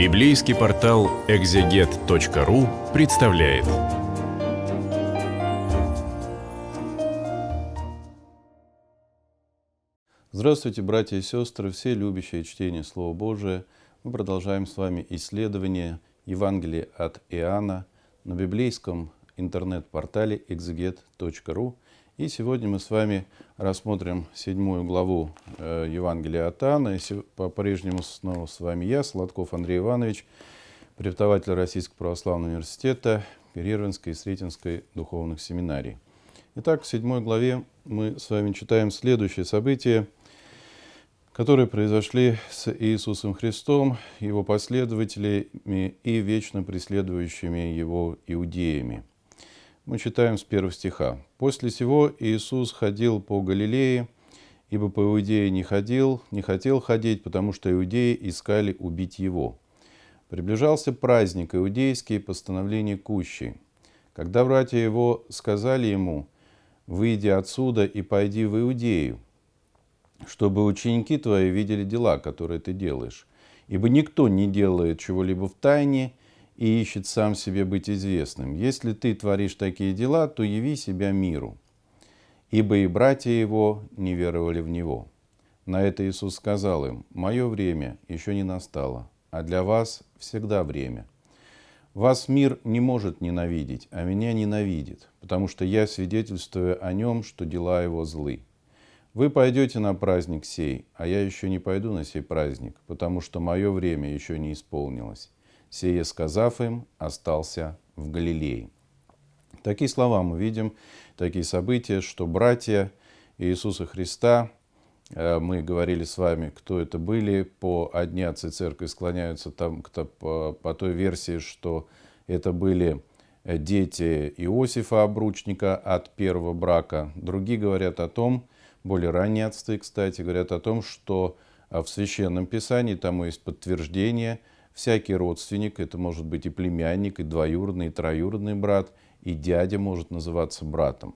Библейский портал экзегет.ру представляет. Здравствуйте, братья и сестры, все любящие чтение Слова Божия. Мы продолжаем с вами исследование Евангелия от Иоанна на библейском интернет-портале экзегет.ру – и сегодня мы с вами рассмотрим седьмую главу э, Евангелия от Анна. По-прежнему снова с вами я, Сладков Андрей Иванович, преподаватель Российского православного университета Перервинской и Сретенской духовных семинарий. Итак, в седьмой главе мы с вами читаем следующие события, которые произошли с Иисусом Христом, его последователями и вечно преследующими его иудеями – мы читаем с первого стиха. «После сего Иисус ходил по Галилее, ибо по Иудее не ходил, не хотел ходить, потому что иудеи искали убить его. Приближался праздник иудейский постановление кущи. Когда братья его сказали ему, «Выйди отсюда и пойди в Иудею, чтобы ученики твои видели дела, которые ты делаешь. Ибо никто не делает чего-либо в тайне и ищет сам себе быть известным. Если ты творишь такие дела, то яви себя миру, ибо и братья его не веровали в него». На это Иисус сказал им, «Мое время еще не настало, а для вас всегда время. Вас мир не может ненавидеть, а меня ненавидит, потому что я свидетельствую о нем, что дела его злы. Вы пойдете на праздник сей, а я еще не пойду на сей праздник, потому что мое время еще не исполнилось сие сказав им, остался в Галилее. Такие слова мы видим, такие события, что братья Иисуса Христа, э, мы говорили с вами, кто это были, по одни отцы церкви склоняются там, по, э, по той версии, что это были э, дети Иосифа Обручника от первого брака. Другие говорят о том, более ранние отцы, кстати, говорят о том, что в Священном Писании тому есть подтверждение – всякий родственник, это может быть и племянник, и двоюродный, и троюродный брат, и дядя может называться братом.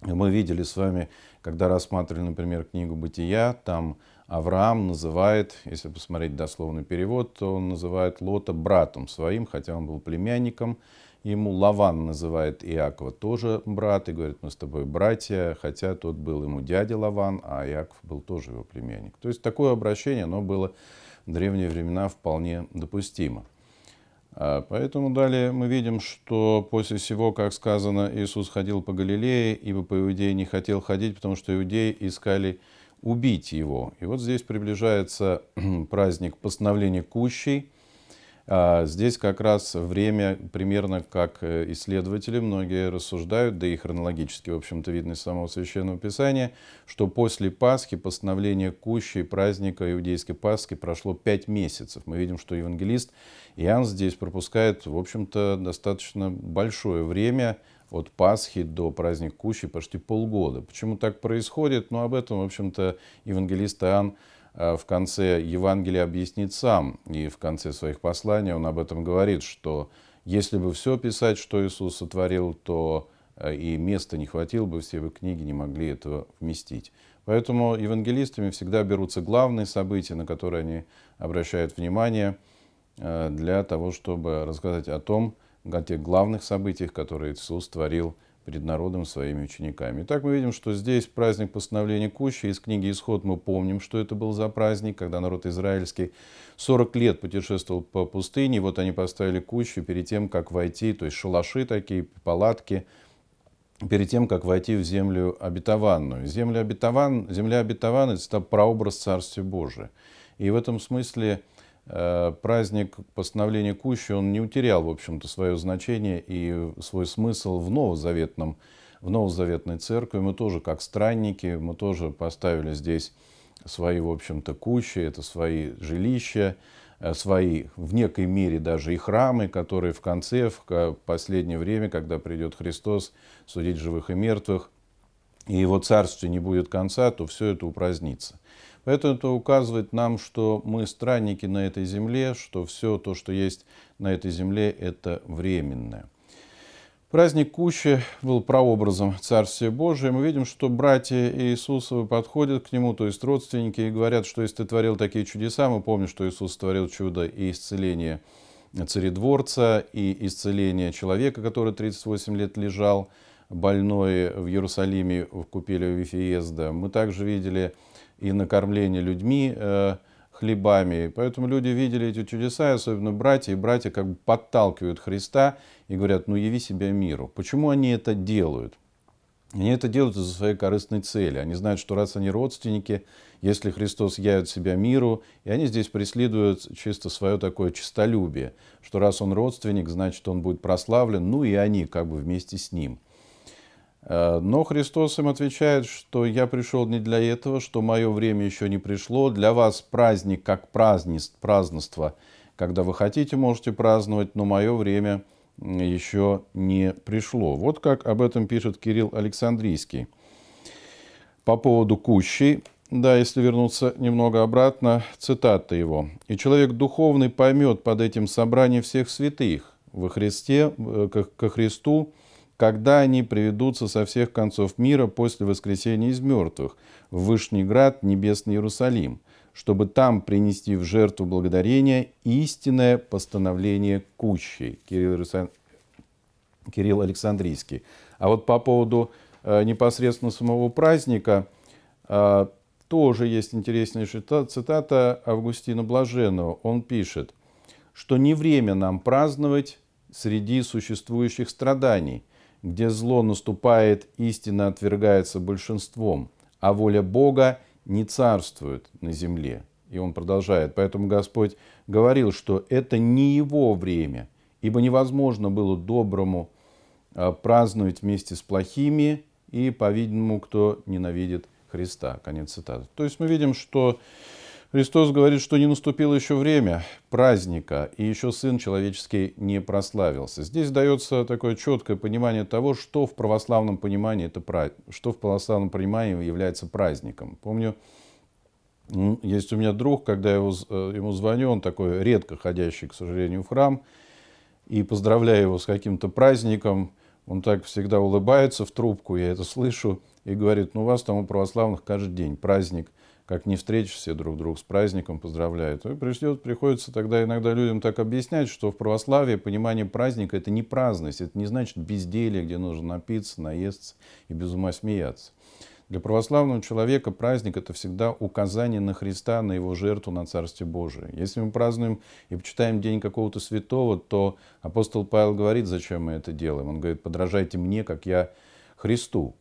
Мы видели с вами, когда рассматривали, например, книгу «Бытия», там Авраам называет, если посмотреть дословный перевод, то он называет Лота братом своим, хотя он был племянником. Ему Лаван называет Иакова тоже брат и говорит, мы с тобой братья, хотя тот был ему дядя Лаван, а Иаков был тоже его племянник. То есть такое обращение, оно было древние времена вполне допустимо. А, поэтому далее мы видим, что после всего, как сказано, Иисус ходил по Галилее, ибо по Иудеи не хотел ходить, потому что иудеи искали убить его. И вот здесь приближается праздник постановления кущей, а здесь как раз время, примерно как э, исследователи многие рассуждают, да и хронологически, в общем-то, видно из самого Священного Писания, что после Пасхи постановление кущей праздника иудейской Пасхи прошло пять месяцев. Мы видим, что евангелист Иоанн здесь пропускает, в общем-то, достаточно большое время от Пасхи до праздника Кущи почти полгода. Почему так происходит? Ну, об этом, в общем-то, евангелист Иоанн Э, в конце Евангелия объяснит сам, и в конце своих посланий он об этом говорит, что если бы все писать, что Иисус сотворил, то э, и места не хватило бы, все бы книги не могли этого вместить. Поэтому евангелистами всегда берутся главные события, на которые они обращают внимание, э, для того, чтобы рассказать о том, о тех главных событиях, которые Иисус творил перед народом своими учениками. Итак, мы видим, что здесь праздник постановления Кущи. Из книги «Исход» мы помним, что это был за праздник, когда народ израильский 40 лет путешествовал по пустыне. И вот они поставили Кущу перед тем, как войти, то есть шалаши такие, палатки, перед тем, как войти в землю обетованную. Земля, обетован, земля обетованная это прообраз Царствия Божия. И в этом смысле – Э, праздник постановления Кущи, он не утерял, в общем-то, свое значение и свой смысл в новозаветном, в новозаветной церкви. Мы тоже, как странники, мы тоже поставили здесь свои, в общем-то, кущи, это свои жилища, э, свои, в некой мере даже и храмы, которые в конце, в последнее время, когда придет Христос судить живых и мертвых, и его царствие не будет конца, то все это упразднится. Поэтому это указывает нам, что мы странники на этой земле, что все то, что есть на этой земле, это временное. Праздник Кущи был прообразом Царствия Божия. Мы видим, что братья Иисусовы подходят к нему, то есть родственники, и говорят, что если ты творил такие чудеса, мы помним, что Иисус творил чудо и исцеление царедворца, и исцеление человека, который 38 лет лежал, больной в Иерусалиме в купеле Вифиезда. Мы также видели и накормление людьми э, хлебами. поэтому люди видели эти чудеса, особенно братья, и братья как бы подталкивают Христа и говорят, ну яви себя миру. Почему они это делают? Они это делают из-за своей корыстной цели. Они знают, что раз они родственники, если Христос явит себя миру, и они здесь преследуют чисто свое такое честолюбие, что раз он родственник, значит, он будет прославлен, ну и они как бы вместе с ним – Э, но Христос им отвечает, что я пришел не для этого, что мое время еще не пришло. Для вас праздник как празднество, Когда вы хотите, можете праздновать, но мое время еще не пришло. Вот как об этом пишет Кирилл Александрийский. По поводу кущи. да, если вернуться немного обратно, цитата его. «И человек духовный поймет под этим собрание всех святых во Христе, э, ко Христу, когда они приведутся со всех концов мира после воскресения из мертвых в Вышний Град, Небесный Иерусалим, чтобы там принести в жертву благодарение истинное постановление кущей. Кирилл, Иерусал... Кирилл Александрийский. А вот по поводу э, непосредственно самого праздника, э, тоже есть интереснейшая цитата Августина Блаженного. Он пишет, что не время нам праздновать среди существующих страданий – где зло наступает, истина отвергается большинством, а воля Бога не царствует на земле. И он продолжает. Поэтому Господь говорил, что это не его время, ибо невозможно было доброму а, праздновать вместе с плохими и, по-видимому, кто ненавидит Христа. Конец цитаты. То есть мы видим, что Христос говорит, что не наступило еще время праздника, и еще Сын Человеческий не прославился. Здесь дается такое четкое понимание того, что в православном понимании, это, празд... что в православном понимании является праздником. Помню, есть у меня друг, когда я его, э, ему звоню, он такой редко ходящий, к сожалению, в храм, и поздравляю его с каким-то праздником, он так всегда улыбается в трубку, я это слышу, и говорит, ну у вас там у православных каждый день праздник – как не встретишься друг друг с праздником поздравляют. Ну, и придет, приходится тогда иногда людям так объяснять, что в православии понимание праздника – это не праздность, это не значит безделие, где нужно напиться, наесться и без ума смеяться. Для православного человека праздник – это всегда указание на Христа, на его жертву, на Царствие Божие. Если мы празднуем и почитаем день какого-то святого, то апостол Павел говорит, зачем мы это делаем. Он говорит, подражайте мне, как я Христу.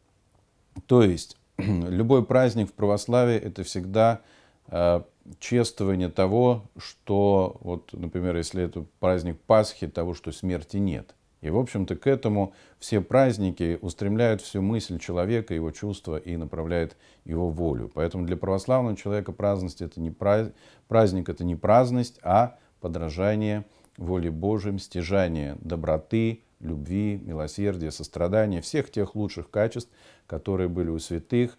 То есть любой праздник в православии это всегда э, чествование того, что, вот, например, если это праздник Пасхи, того, что смерти нет. И, в общем-то, к этому все праздники устремляют всю мысль человека, его чувства и направляют его волю. Поэтому для православного человека праздность это не праздник, праздник это не праздность, а подражание воле Божьей, стяжание доброты, любви, милосердия, сострадания, всех тех лучших качеств, которые были у святых,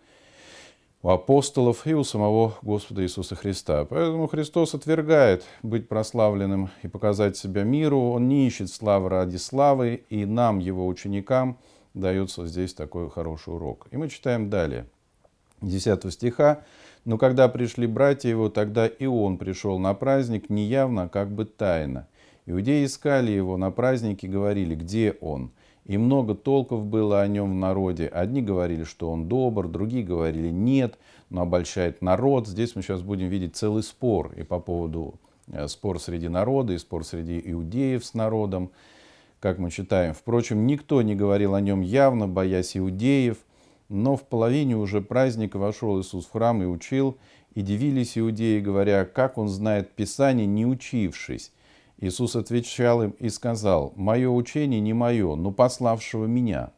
у апостолов и у самого Господа Иисуса Христа. Поэтому Христос отвергает быть прославленным и показать себя миру. Он не ищет славы ради славы, и нам, его ученикам, дается здесь такой хороший урок. И мы читаем далее, 10 стиха. «Но когда пришли братья его, тогда и он пришел на праздник неявно, а как бы тайно». Иудеи искали его на празднике, говорили, где он? И много толков было о нем в народе. Одни говорили, что он добр, другие говорили нет, но обольщает народ. Здесь мы сейчас будем видеть целый спор и по поводу э, спор среди народа, и спор среди иудеев с народом, как мы читаем. Впрочем, никто не говорил о нем явно, боясь иудеев, но в половине уже праздника вошел Иисус в храм и учил, и дивились иудеи, говоря, как он знает Писание, не учившись. Иисус отвечал им и сказал, «Мое учение не мое, но пославшего меня».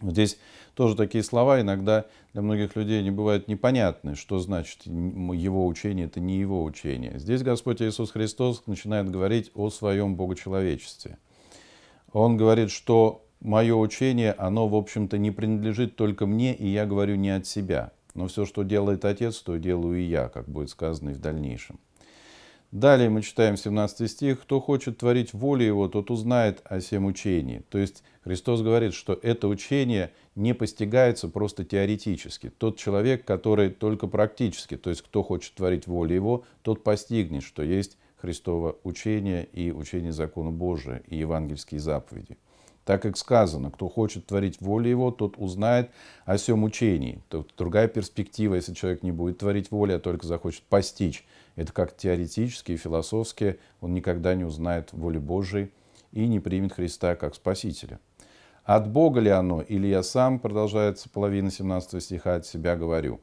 Здесь тоже такие слова иногда для многих людей не бывают непонятны, что значит его учение, это не его учение. Здесь Господь Иисус Христос начинает говорить о своем богочеловечестве. Он говорит, что мое учение, оно, в общем-то, не принадлежит только мне, и я говорю не от себя. Но все, что делает Отец, то делаю и я, как будет сказано и в дальнейшем. Далее мы читаем 17 стих. «Кто хочет творить волю его, тот узнает о всем учении». То есть Христос говорит, что это учение не постигается просто теоретически. Тот человек, который только практически, то есть кто хочет творить волю его, тот постигнет, что есть Христово учение и учение закона Божия и евангельские заповеди. Так как сказано, кто хочет творить волю его, тот узнает о всем учении. Тут другая перспектива, если человек не будет творить воли, а только захочет постичь. Это как теоретически и философски, он никогда не узнает воли Божией и не примет Христа как Спасителя. От Бога ли оно, или я сам, продолжается половина 17 стиха, от себя говорю.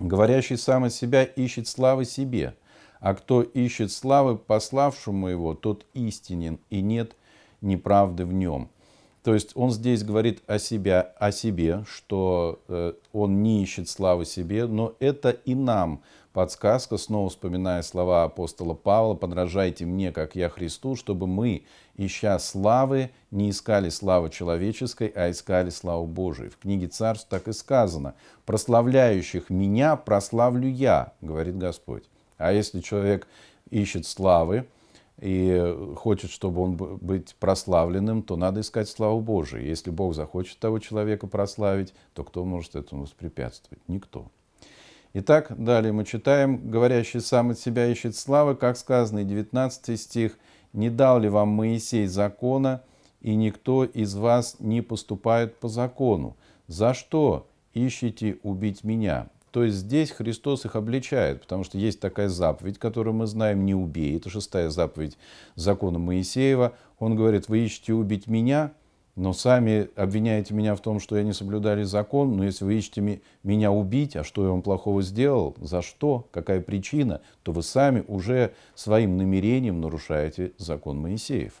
Говорящий сам из себя ищет славы себе, а кто ищет славы пославшему его, тот истинен, и нет неправды в нем. То есть он здесь говорит о, себе, о себе, что э, он не ищет славы себе, но это и нам подсказка, снова вспоминая слова апостола Павла, «Подражайте мне, как я Христу, чтобы мы, ища славы, не искали славы человеческой, а искали славу Божию». В книге «Царств» так и сказано. «Прославляющих меня прославлю я», говорит Господь. А если человек ищет славы, и э, хочет, чтобы он быть прославленным, то надо искать славу Божию. Если Бог захочет того человека прославить, то кто может этому воспрепятствовать? Никто. Итак, далее мы читаем, говорящий сам от себя ищет славы, как сказано, 19 стих, «Не дал ли вам Моисей закона, и никто из вас не поступает по закону? За что ищете убить меня? То есть здесь Христос их обличает, потому что есть такая заповедь, которую мы знаем, не убей. Это шестая заповедь закона Моисеева. Он говорит, вы ищете убить меня, но сами обвиняете меня в том, что я не соблюдали закон, но если вы ищете меня убить, а что я вам плохого сделал, за что, какая причина, то вы сами уже своим намерением нарушаете закон Моисеев.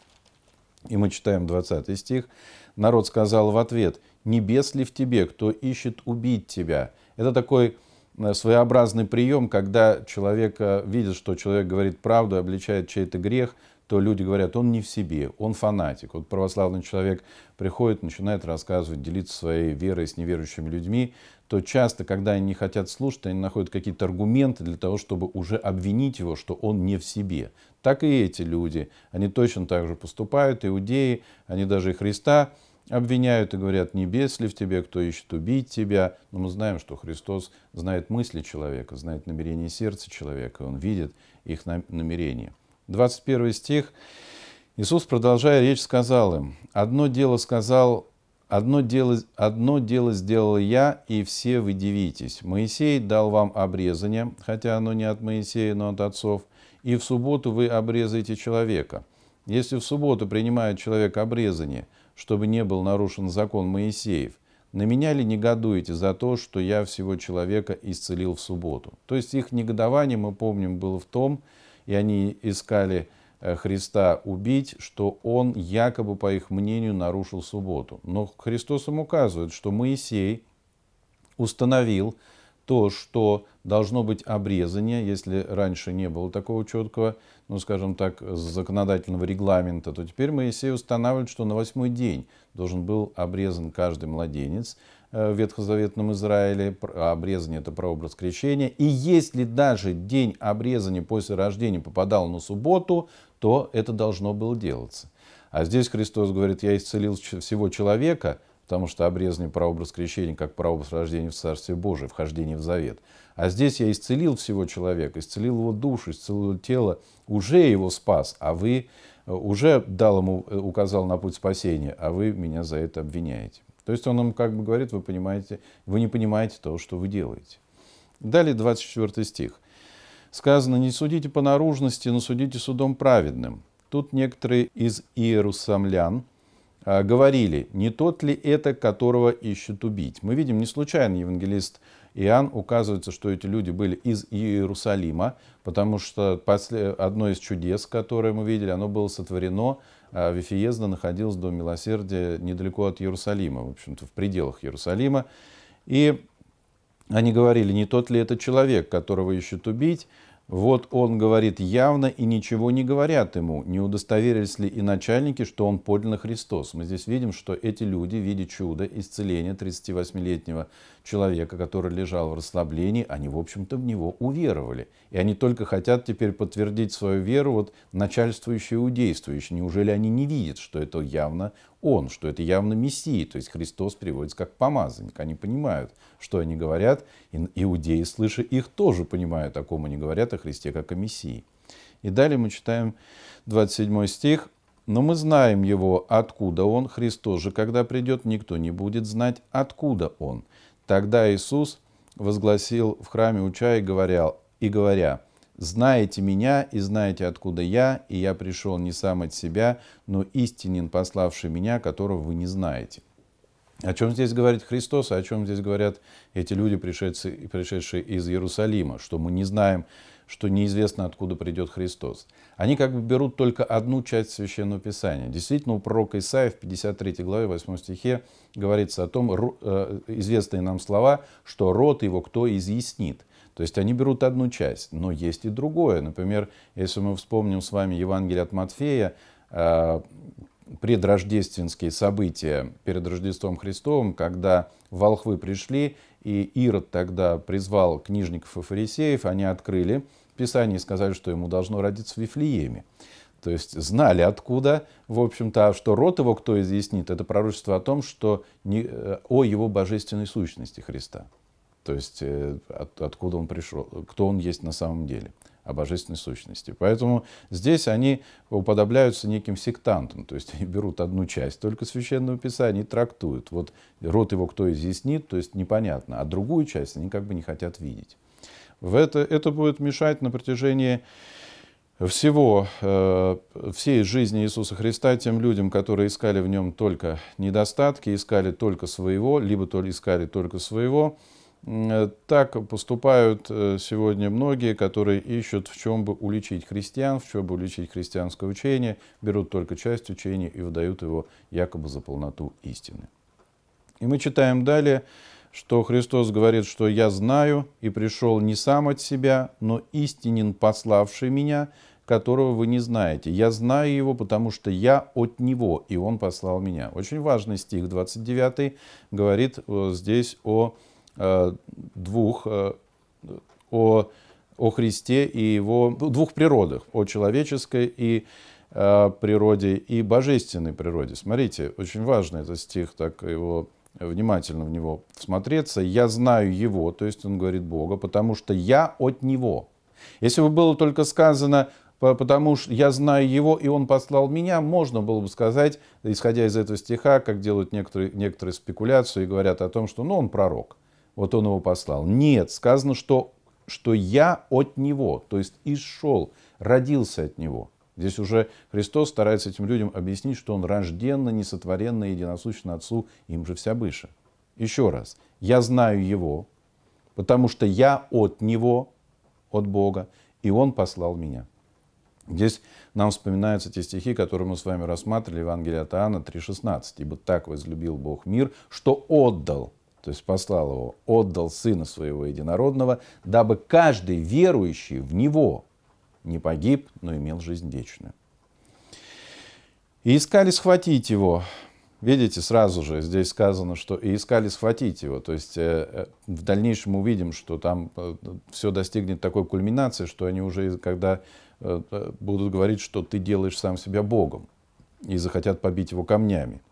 И мы читаем 20 стих. Народ сказал в ответ, «Небес ли в тебе, кто ищет убить тебя? Это такой э, своеобразный прием, когда человек э, видит, что человек говорит правду, и обличает чей-то грех, то люди говорят, он не в себе, он фанатик. Вот православный человек приходит, начинает рассказывать, делиться своей верой с неверующими людьми, то часто, когда они не хотят слушать, они находят какие-то аргументы для того, чтобы уже обвинить его, что он не в себе. Так и эти люди, они точно так же поступают, иудеи, они даже и Христа обвиняют и говорят, небес ли в тебе, кто ищет убить тебя. Но мы знаем, что Христос знает мысли человека, знает намерения сердца человека, Он видит их намерения. 21 стих. Иисус, продолжая речь, сказал им, «Одно дело сказал Одно дело, одно дело сделал я, и все вы дивитесь. Моисей дал вам обрезание, хотя оно не от Моисея, но от отцов, и в субботу вы обрезаете человека. Если в субботу принимает человек обрезание – чтобы не был нарушен закон Моисеев. На меня ли негодуете за то, что я всего человека исцелил в субботу? То есть их негодование, мы помним, было в том, и они искали э, Христа убить, что он якобы, по их мнению, нарушил субботу. Но Христос им указывает, что Моисей установил то, что должно быть обрезание, если раньше не было такого четкого ну, скажем так, законодательного регламента, то теперь Моисей устанавливает, что на восьмой день должен был обрезан каждый младенец э, в Ветхозаветном Израиле. Обрезание – это прообраз крещения. И если даже день обрезания после рождения попадал на субботу, то это должно было делаться. А здесь Христос говорит, я исцелил всего человека – потому что обрезанный прообраз крещения, как прообраз рождения в Царстве Божие, вхождение в завет. А здесь я исцелил всего человека, исцелил его душу, исцелил его тело, уже его спас, а вы э, уже дал ему, э, указал на путь спасения, а вы меня за это обвиняете. То есть он нам как бы говорит, вы понимаете, вы не понимаете то, что вы делаете. Далее 24 стих. Сказано, не судите по наружности, но судите судом праведным. Тут некоторые из иерусалимлян а, говорили, не тот ли это, которого ищут убить. Мы видим, не случайно евангелист Иоанн указывается, что эти люди были из Иерусалима, потому что после, одно из чудес, которое мы видели, оно было сотворено, а Вифиезда находилась до милосердия недалеко от Иерусалима, в общем-то, в пределах Иерусалима. И они говорили, не тот ли это человек, которого ищут убить, вот он говорит явно и ничего не говорят ему, не удостоверились ли и начальники, что он подлинно Христос. Мы здесь видим, что эти люди, видя чудо исцеления 38-летнего человека, который лежал в расслаблении, они, в общем-то, в него уверовали. И они только хотят теперь подтвердить свою веру вот начальствующие иудействующие. Неужели они не видят, что это явно он, что это явно Мессия, то есть Христос приводится как помазанник. Они понимают, что они говорят, и иудеи, слыша их, тоже понимают, о ком они говорят, о Христе, как о Мессии. И далее мы читаем 27 стих. «Но мы знаем его, откуда он, Христос же, когда придет, никто не будет знать, откуда он». Тогда Иисус возгласил в храме, уча и говоря, и говоря знаете меня и знаете, откуда я, и я пришел не сам от себя, но истинен, пославший меня, которого вы не знаете». О чем здесь говорит Христос, а о чем здесь говорят эти люди, пришедшие, пришедшие из Иерусалима, что мы не знаем, что неизвестно, откуда придет Христос. Они как бы берут только одну часть Священного Писания. Действительно, у пророка Исаия в 53 главе 8 стихе говорится о том, э, известные нам слова, что род его кто изъяснит. То есть они берут одну часть, но есть и другое. Например, если мы вспомним с вами Евангелие от Матфея, э, предрождественские события перед Рождеством Христовым, когда волхвы пришли, и Ирод тогда призвал книжников и фарисеев, они открыли Писание и сказали, что ему должно родиться в Вифлееме. То есть знали откуда, в общем-то, а что род его кто изъяснит, это пророчество о том, что не, э, о его божественной сущности Христа. То есть э, от, откуда он пришел, кто он есть на самом деле о божественной сущности. Поэтому здесь они уподобляются неким сектантам, то есть они берут одну часть только Священного Писания и трактуют. Вот рот его кто изъяснит, то есть непонятно, а другую часть они как бы не хотят видеть. В это, это будет мешать на протяжении всего, э, всей жизни Иисуса Христа тем людям, которые искали в нем только недостатки, искали только своего, либо то искали только своего, Э, так поступают э, сегодня многие, которые ищут, в чем бы уличить христиан, в чем бы уличить христианское учение, берут только часть учения и выдают его якобы за полноту истины. И мы читаем далее, что Христос говорит, что «я знаю и пришел не сам от себя, но истинен пославший меня, которого вы не знаете. Я знаю его, потому что я от него, и он послал меня». Очень важный стих 29 говорит э, здесь о Э, двух, э, о, о Христе и его двух природах, о человеческой и э, природе и божественной природе. Смотрите, очень важно этот стих, так его внимательно в него смотреться. «Я знаю его», то есть он говорит Бога, «потому что я от него». Если бы было только сказано «потому что я знаю его, и он послал меня», можно было бы сказать, исходя из этого стиха, как делают некоторые, некоторые спекуляции и говорят о том, что ну, он пророк вот он его послал. Нет, сказано, что, что я от него, то есть и родился от него. Здесь уже Христос старается этим людям объяснить, что он рожденно, несотворенно, единосущно Отцу, им же вся быша. Еще раз, я знаю его, потому что я от него, от Бога, и он послал меня. Здесь нам вспоминаются те стихи, которые мы с вами рассматривали, в Евангелии от Иоанна 3,16. «Ибо так возлюбил Бог мир, что отдал то есть послал его, отдал Сына Своего Единородного, дабы каждый верующий в Него не погиб, но имел жизнь вечную. И искали схватить его. Видите, сразу же здесь сказано, что и искали схватить его. То есть э, э, в дальнейшем увидим, что там э, все достигнет такой кульминации, что они уже, когда будут говорить, что ты делаешь сам себя Богом, и захотят побить его камнями.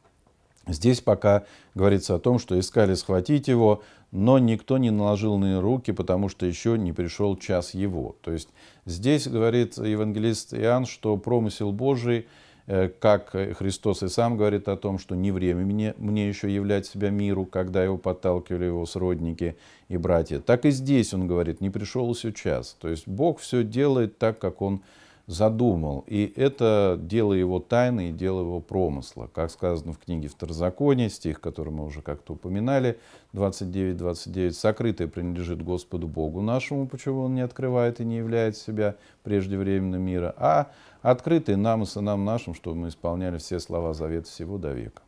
Здесь пока говорится о том, что искали схватить его, но никто не наложил на руки, потому что еще не пришел час его. То есть здесь говорит евангелист Иоанн, что промысел Божий, э, как Христос и сам говорит о том, что не время мне, мне еще являть себя миру, когда его подталкивали его сродники и братья. Так и здесь он говорит, не пришел еще час. То есть Бог все делает так, как он задумал. И это дело его тайны и дело его промысла. Как сказано в книге Второзакония, стих, который мы уже как-то упоминали, 29-29, «Сокрытое принадлежит Господу Богу нашему, почему Он не открывает и не являет себя преждевременно мира, а открытое нам и сынам нашим, чтобы мы исполняли все слова завета всего до века».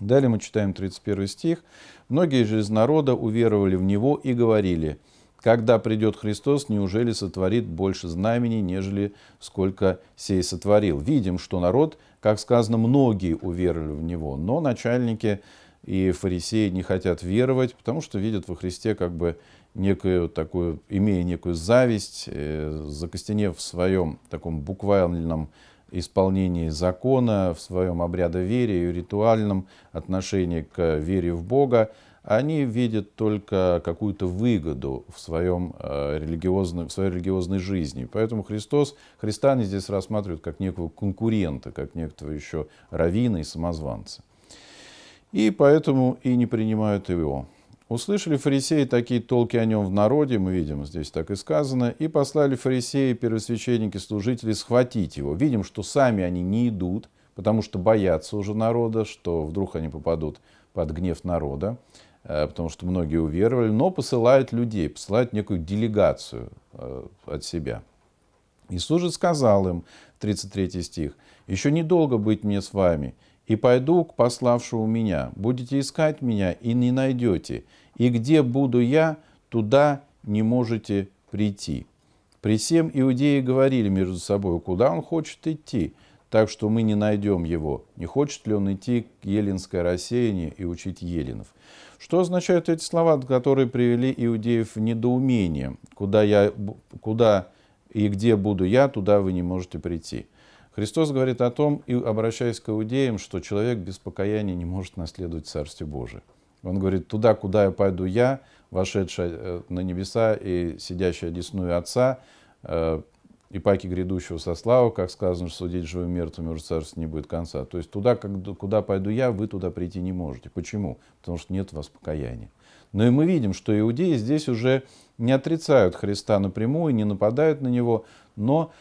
Далее мы читаем 31 стих. «Многие же из народа уверовали в Него и говорили – когда придет Христос, неужели сотворит больше знамений, нежели сколько сей сотворил? Видим, что народ, как сказано, многие уверовали в Него, но начальники и фарисеи не хотят веровать, потому что видят во Христе как бы некую такую, имея некую зависть, э, закостенев в своем таком буквальном исполнении закона, в своем обрядоверии и ритуальном отношении к вере в Бога, они видят только какую-то выгоду в, своем э, религиозном, в своей религиозной жизни. Поэтому Христос, Христа они здесь рассматривают как некого конкурента, как некого еще равина и самозванца. И поэтому и не принимают его. Услышали фарисеи такие толки о нем в народе, мы видим, здесь так и сказано, и послали фарисеи, первосвященники, служители схватить его. Видим, что сами они не идут, потому что боятся уже народа, что вдруг они попадут под гнев народа. Э, потому что многие уверовали, но посылают людей, посылают некую делегацию э, от себя. Иисус же сказал им, 33 стих, «Еще недолго быть мне с вами, и пойду к пославшему меня. Будете искать меня и не найдете. И где буду я, туда не можете прийти». При всем иудеи говорили между собой, куда он хочет идти – так что мы не найдем его. Не хочет ли он идти к еленской рассеянии и учить еленов? Что означают эти слова, которые привели иудеев в недоумение? Куда, я, куда и где буду я, туда вы не можете прийти. Христос говорит о том, и обращаясь к иудеям, что человек без покаяния не может наследовать Царствие Божие. Он говорит, туда, куда я пойду я, вошедшая э, на небеса и сидящая одесную Отца, э, и паки грядущего сослава, как сказано, что судить живым мертвым уже царство не будет конца. То есть туда, куда пойду я, вы туда прийти не можете. Почему? Потому что нет у вас покаяния. Но и мы видим, что иудеи здесь уже не отрицают Христа напрямую, не нападают на него, но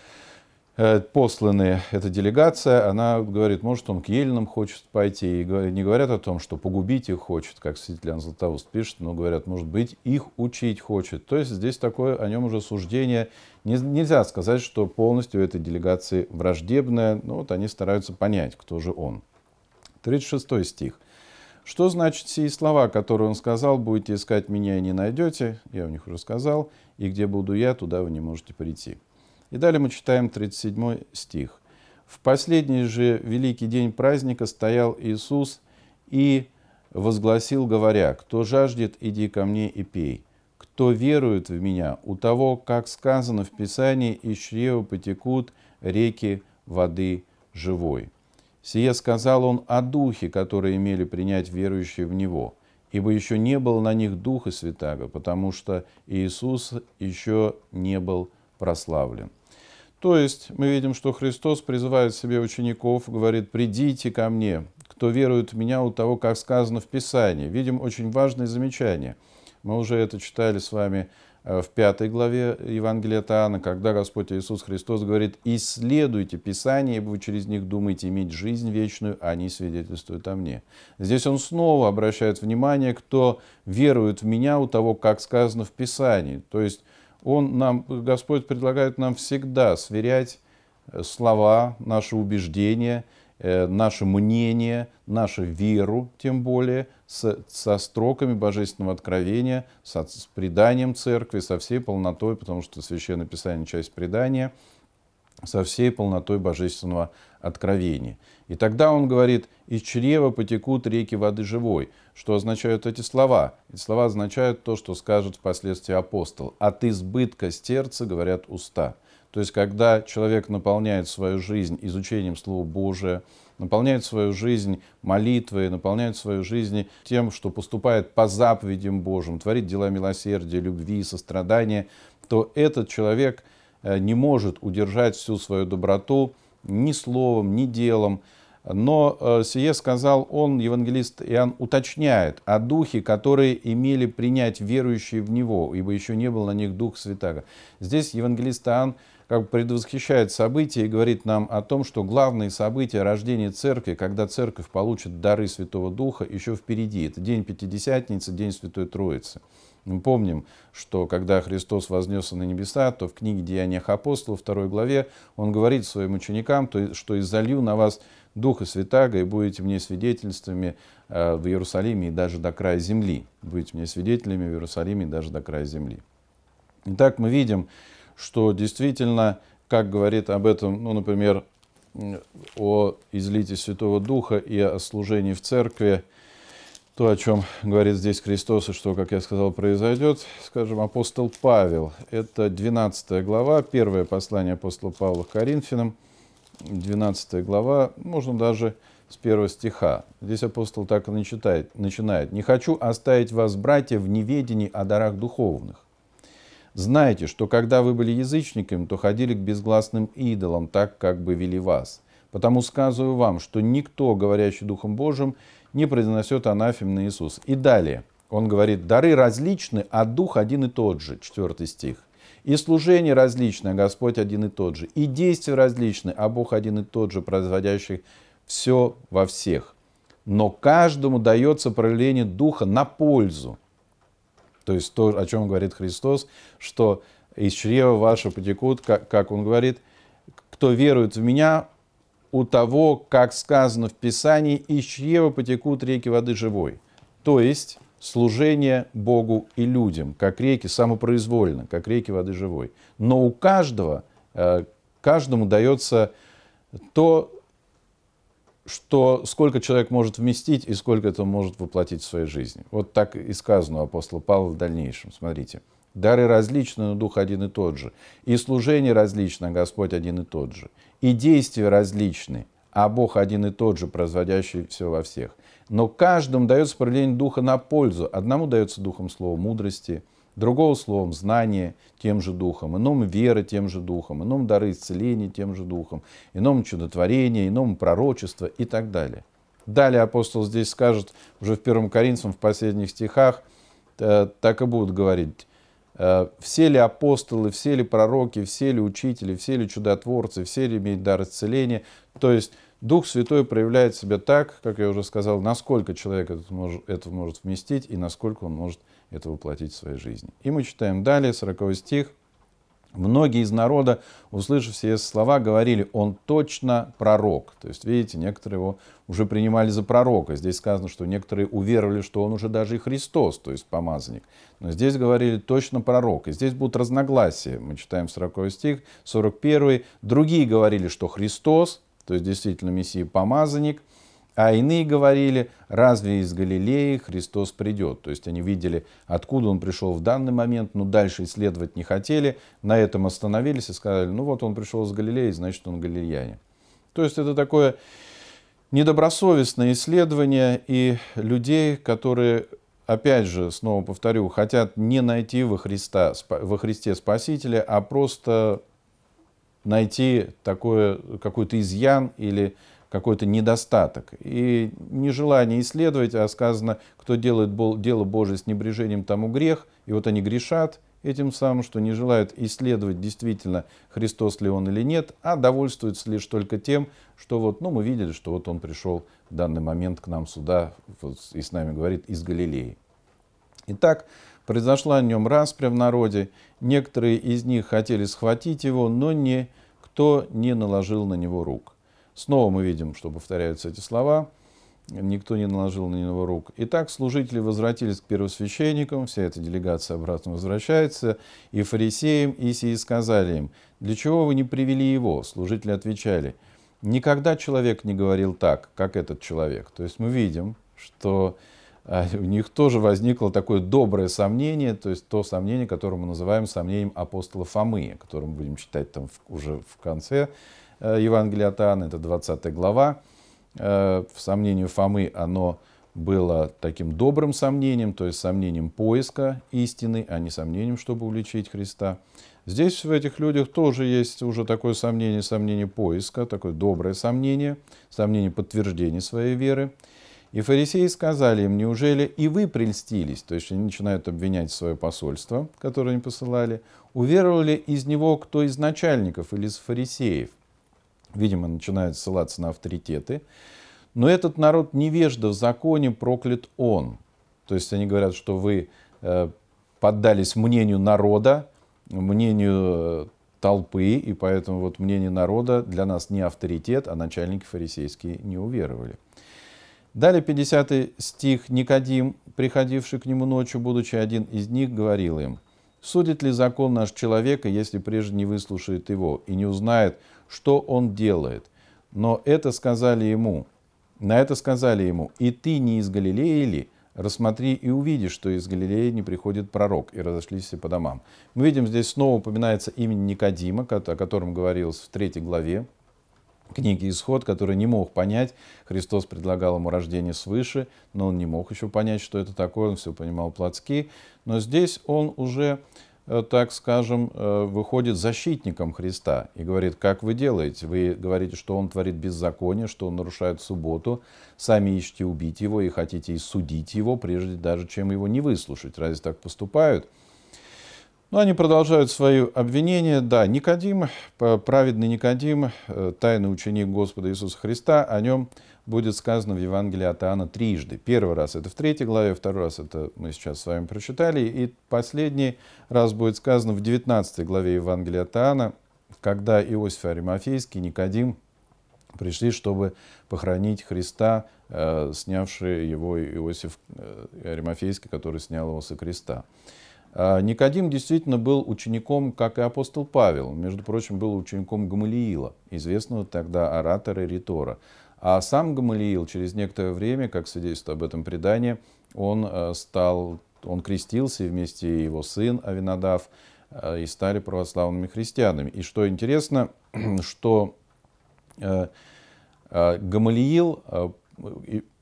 Э, посланы, эта делегация, она говорит, может, он к Ельным хочет пойти. И не говорят о том, что погубить их хочет, как Светлян Златоуст пишет, но говорят, может быть, их учить хочет. То есть здесь такое о нем уже суждение. Нельзя сказать, что полностью этой делегации враждебная. Но вот они стараются понять, кто же он. 36 стих. Что значит сие слова, которые он сказал, будете искать меня и не найдете, я у них уже сказал, и где буду я, туда вы не можете прийти. И далее мы читаем 37 стих. «В последний же великий день праздника стоял Иисус и возгласил, говоря, «Кто жаждет, иди ко мне и пей. Кто верует в меня, у того, как сказано в Писании, из чрева потекут реки воды живой». Сие сказал он о духе, который имели принять верующие в него, ибо еще не было на них духа святаго, потому что Иисус еще не был прославлен. То есть мы видим, что Христос призывает себе учеников, говорит, придите ко мне, кто верует в меня у того, как сказано в Писании. Видим очень важное замечание. Мы уже это читали с вами э, в пятой главе Евангелия от Иоанна, когда Господь Иисус Христос говорит, исследуйте Писание, ибо вы через них думаете иметь жизнь вечную, а они свидетельствуют о мне. Здесь он снова обращает внимание, кто верует в меня у того, как сказано в Писании. То есть он нам, Господь предлагает нам всегда сверять э, слова, наши убеждения, э, наше мнение, нашу веру, тем более, с, со строками Божественного Откровения, со, с преданием Церкви, со всей полнотой, потому что Священное Писание – часть предания, со всей полнотой Божественного Откровения. И тогда он говорит, «Из чрева потекут реки воды живой». Что означают эти слова? Эти слова означают то, что скажет впоследствии апостол. От избытка сердца говорят уста. То есть, когда человек наполняет свою жизнь изучением Слова Божия, наполняет свою жизнь молитвой, наполняет свою жизнь тем, что поступает по заповедям Божьим, творит дела милосердия, любви, сострадания, то этот человек э, не может удержать всю свою доброту ни словом, ни делом, но э, сие сказал он, евангелист Иоанн уточняет, о духе, которые имели принять верующие в него, ибо еще не был на них дух святаго. Здесь евангелист Иоанн как бы предвосхищает события и говорит нам о том, что главное событие рождения церкви, когда церковь получит дары Святого Духа, еще впереди. Это день Пятидесятницы, день Святой Троицы. Мы помним, что когда Христос вознесся на небеса, то в книге «Деяниях апостолов» второй главе он говорит своим ученикам, что «изолью на вас Духа Святаго и будете мне свидетельствами э, в Иерусалиме и даже до края земли. Будете мне свидетелями в Иерусалиме и даже до края земли». Итак, мы видим, что действительно, как говорит об этом, ну, например, о излитии Святого Духа и о служении в Церкви – то, о чем говорит здесь Христос, и что, как я сказал, произойдет, скажем, апостол Павел. Это 12 глава, первое послание апостола Павла к Коринфянам, 12 глава, можно даже с первого стиха. Здесь апостол так и начитает, начинает. «Не хочу оставить вас, братья, в неведении о дарах духовных. Знаете, что когда вы были язычниками, то ходили к безгласным идолам, так, как бы вели вас. Потому сказываю вам, что никто, говорящий Духом Божьим, не произносит анафем на Иисус. И далее. Он говорит, дары различны, а Дух один и тот же. Четвертый стих. И служение различное, а Господь один и тот же. И действия различны, а Бог один и тот же, производящий все во всех. Но каждому дается проявление Духа на пользу. То есть то, о чем говорит Христос, что из чрева вашего потекут, как, как он говорит, кто верует в меня, у того, как сказано в Писании, «Из чрева потекут реки воды живой». То есть служение Богу и людям, как реки самопроизвольно, как реки воды живой. Но у каждого, э, каждому дается то, что сколько человек может вместить и сколько это может воплотить в своей жизни. Вот так и сказано у апостола Павла в дальнейшем. Смотрите. Дары различны, но Дух один и тот же. И служение различно, а Господь один и тот же и действия различны, а Бог один и тот же, производящий все во всех. Но каждому дается проявление духа на пользу. Одному дается духом слово мудрости, другого словом знание тем же духом, иному вера тем же духом, иному дары исцеления тем же духом, иному чудотворение, иному пророчество и так далее. Далее апостол здесь скажет, уже в 1 Коринфянам в последних стихах, э, так и будут говорить, Э, все ли апостолы, все ли пророки, все ли учители, все ли чудотворцы, все ли имеют дар исцеления. То есть Дух Святой проявляет себя так, как я уже сказал, насколько человек это может, это может вместить и насколько он может это воплотить в своей жизни. И мы читаем далее, 40 стих. Многие из народа, услышав все слова, говорили, он точно пророк. То есть, видите, некоторые его уже принимали за пророка. Здесь сказано, что некоторые уверовали, что он уже даже и Христос, то есть помазанник. Но здесь говорили точно пророк. И здесь будут разногласия. Мы читаем 40 стих, 41. Другие говорили, что Христос, то есть действительно Мессия помазанник, а иные говорили, разве из Галилеи Христос придет? То есть они видели, откуда он пришел в данный момент, но дальше исследовать не хотели, на этом остановились и сказали, ну вот он пришел из Галилеи, значит он галилеянин. То есть это такое недобросовестное исследование и людей, которые, опять же, снова повторю, хотят не найти во, Христа, во Христе Спасителя, а просто найти такое, какой-то изъян или какой-то недостаток. И нежелание исследовать, а сказано, кто делает дело Божие с небрежением, тому грех. И вот они грешат этим самым, что не желают исследовать действительно, Христос ли он или нет, а довольствуются лишь только тем, что вот, ну, мы видели, что вот он пришел в данный момент к нам сюда вот, и с нами говорит из Галилеи. Итак, произошла о нем распря в народе. Некоторые из них хотели схватить его, но никто не наложил на него рук. Снова мы видим, что повторяются эти слова. Никто не наложил на него рук. Итак, служители возвратились к первосвященникам, вся эта делегация обратно возвращается, и фарисеям, и сии сказали им, «Для чего вы не привели его?» Служители отвечали, «Никогда человек не говорил так, как этот человек». То есть мы видим, что а, у них тоже возникло такое доброе сомнение, то есть то сомнение, которое мы называем сомнением апостола Фомы, о котором будем читать там уже в конце, Э, Евангелия от Иоанна, это 20 глава. Э, в сомнении Фомы оно было таким добрым сомнением, то есть сомнением поиска истины, а не сомнением, чтобы увлечить Христа. Здесь в этих людях тоже есть уже такое сомнение, сомнение поиска, такое доброе сомнение, сомнение подтверждения своей веры. И фарисеи сказали им, неужели и вы прельстились? То есть они начинают обвинять свое посольство, которое они посылали. Уверовали из него кто из начальников или из фарисеев? видимо, начинают ссылаться на авторитеты. Но этот народ невежда в законе, проклят он. То есть они говорят, что вы э, поддались мнению народа, мнению э, толпы, и поэтому вот мнение народа для нас не авторитет, а начальники фарисейские не уверовали. Далее 50 стих «Никодим, приходивший к нему ночью, будучи один из них, говорил им, «Судит ли закон наш человека, если прежде не выслушает его и не узнает, что он делает. Но это сказали ему, на это сказали ему, и ты не из Галилеи ли? Рассмотри и увидишь, что из Галилеи не приходит пророк, и разошлись все по домам. Мы видим, здесь снова упоминается имя Никодима, о котором говорилось в третьей главе книги «Исход», который не мог понять. Христос предлагал ему рождение свыше, но он не мог еще понять, что это такое, он все понимал плотски. Но здесь он уже Э, так скажем, э, выходит защитником Христа и говорит, как вы делаете? Вы говорите, что он творит беззаконие, что он нарушает субботу, сами ищете убить его и хотите и судить его, прежде даже чем его не выслушать. Разве так поступают? Но они продолжают свои обвинения. Да, Никодим, праведный Никодим, э, тайный ученик Господа Иисуса Христа, о нем будет сказано в Евангелии от Иоанна трижды. Первый раз это в третьей главе, второй раз это мы сейчас с вами прочитали, и последний раз будет сказано в 19 главе Евангелия от Иоанна, когда Иосиф Аримафейский, Никодим пришли, чтобы похоронить Христа, э, снявший его Иосиф э, Аримафейский, который снял его со креста. А, Никодим действительно был учеником, как и апостол Павел, между прочим, был учеником Гамалиила, известного тогда оратора и ритора. А сам Гамалиил через некоторое время, как свидетельствует об этом предание, он э, стал, он крестился, и вместе его сын Авинадав, э, и стали православными христианами. И что интересно, что э, Гамалиил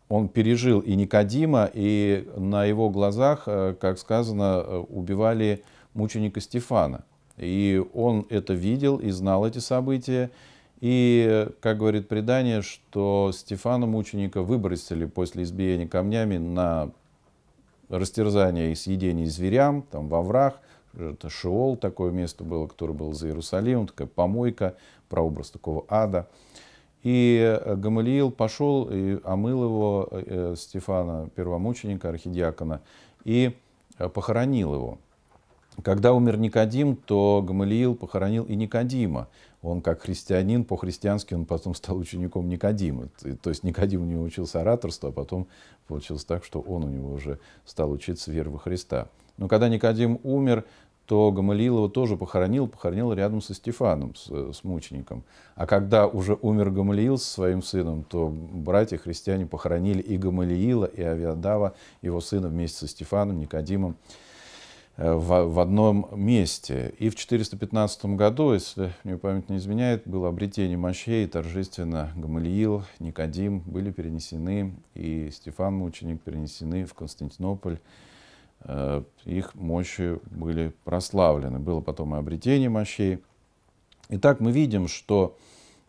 он пережил и Никодима, и на его глазах, э, как сказано, э, убивали мученика Стефана. И он это видел и знал эти события. И, э, как говорит предание, что Стефана мученика выбросили после избиения камнями на растерзание и съедение зверям, там, во враг. Это Шиол, такое место было, которое было за Иерусалимом, такая помойка, прообраз такого ада. И э, Гамалиил пошел и омыл его, э, э, Стефана, первомученика, архидиакона, и похоронил его. Когда умер Никодим, то Гамалиил похоронил и Никодима. Он как христианин, по-христиански он потом стал учеником Никодима. То есть Никодим у него учился ораторству, а потом получилось так, что он у него уже стал учиться веры во Христа. Но когда Никодим умер, то Гамалиилова тоже похоронил, похоронил рядом со Стефаном, с, э, с мучеником. А когда уже умер Гамалиил со своим сыном, то братья-христиане похоронили и Гамалиила, и Авиадава, его сына вместе со Стефаном, Никодимом э, в, в одном месте. И в 415 году, если мне память не изменяет, было обретение мощей, и торжественно Гамалиил, Никодим были перенесены, и Стефан Мученик перенесены в Константинополь. Э, их мощи были прославлены. Было потом и обретение мощей. Итак, мы видим, что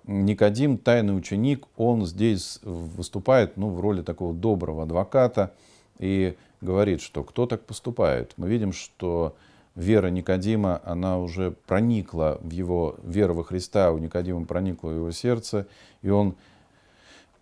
Никодим, тайный ученик, он здесь выступает ну, в роли такого доброго адвоката и говорит, что кто так поступает. Мы видим, что вера Никодима, она уже проникла в его, веру во Христа у Никодима проникла в его сердце, и он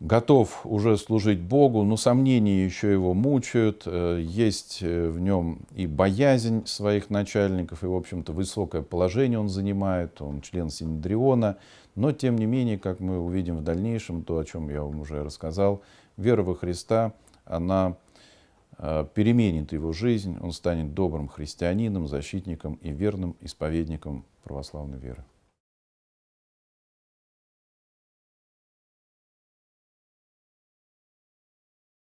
готов уже служить Богу, но сомнения еще его мучают, э, есть э, в нем и боязнь своих начальников, и, в общем-то, высокое положение он занимает, он член Синедриона, но, тем не менее, как мы увидим в дальнейшем, то, о чем я вам уже рассказал, вера во Христа, она э, переменит его жизнь, он станет добрым христианином, защитником и верным исповедником православной веры.